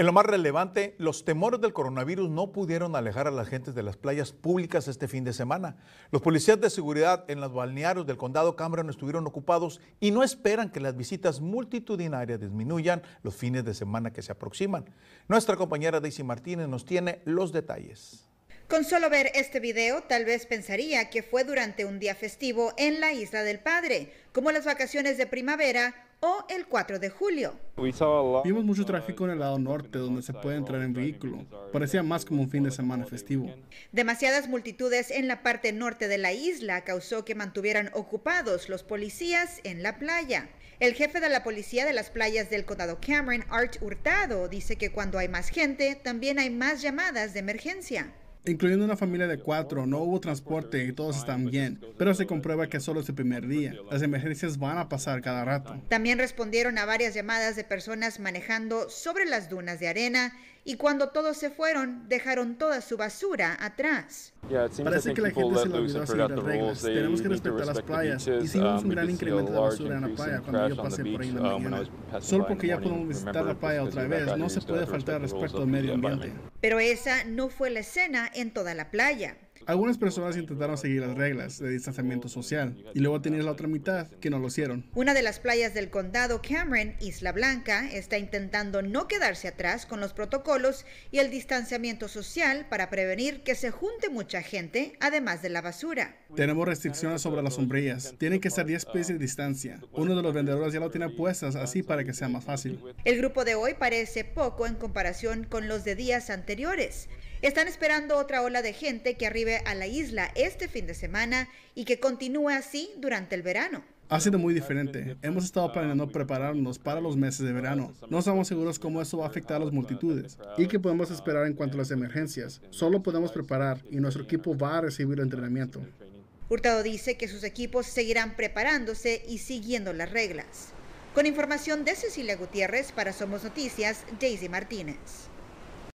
En lo más relevante, los temores del coronavirus no pudieron alejar a las gentes de las playas públicas este fin de semana. Los policías de seguridad en los balnearios del condado Cameron estuvieron ocupados y no esperan que las visitas multitudinarias disminuyan los fines de semana que se aproximan. Nuestra compañera Daisy Martínez nos tiene los detalles. Con solo ver este video, tal vez pensaría que fue durante un día festivo en la Isla del Padre, como las vacaciones de primavera o el 4 de julio. Vimos mucho tráfico en el lado norte donde se puede entrar en vehículo. Parecía más como un fin de semana festivo. Demasiadas multitudes en la parte norte de la isla causó que mantuvieran ocupados los policías en la playa. El jefe de la policía de las playas del condado Cameron, Art Hurtado, dice que cuando hay más gente, también hay más llamadas de emergencia incluyendo una familia de cuatro, no hubo transporte y todos están bien, pero se comprueba que solo es el primer día. Las emergencias van a pasar cada rato. También respondieron a varias llamadas de personas manejando sobre las dunas de arena y cuando todos se fueron, dejaron toda su basura atrás. Parece que la gente se lo olvidó seguir las reglas. Tenemos que respetar las playas. Hicimos um, un gran incremento de basura en la playa cuando yo pasé por ahí en la um, mañana. Solo porque ya podemos visitar la playa otra vez, no se puede faltar respecto al medio ambiente. Pero esa no fue la escena en toda la playa. Algunas personas intentaron seguir las reglas de distanciamiento social y luego tenías la otra mitad que no lo hicieron. Una de las playas del condado Cameron, Isla Blanca, está intentando no quedarse atrás con los protocolos y el distanciamiento social para prevenir que se junte mucha gente, además de la basura. Tenemos restricciones sobre las sombrillas. Tienen que estar 10 pies de distancia. Uno de los vendedores ya lo tiene puestas así para que sea más fácil. El grupo de hoy parece poco en comparación con los de días anteriores. Están esperando otra ola de gente que arribe a la isla este fin de semana y que continúe así durante el verano. Ha sido muy diferente. Hemos estado planeando prepararnos para los meses de verano. No estamos seguros cómo eso va a afectar a las multitudes y qué podemos esperar en cuanto a las emergencias. Solo podemos preparar y nuestro equipo va a recibir entrenamiento. Hurtado dice que sus equipos seguirán preparándose y siguiendo las reglas. Con información de Cecilia Gutiérrez para Somos Noticias, Daisy Martínez.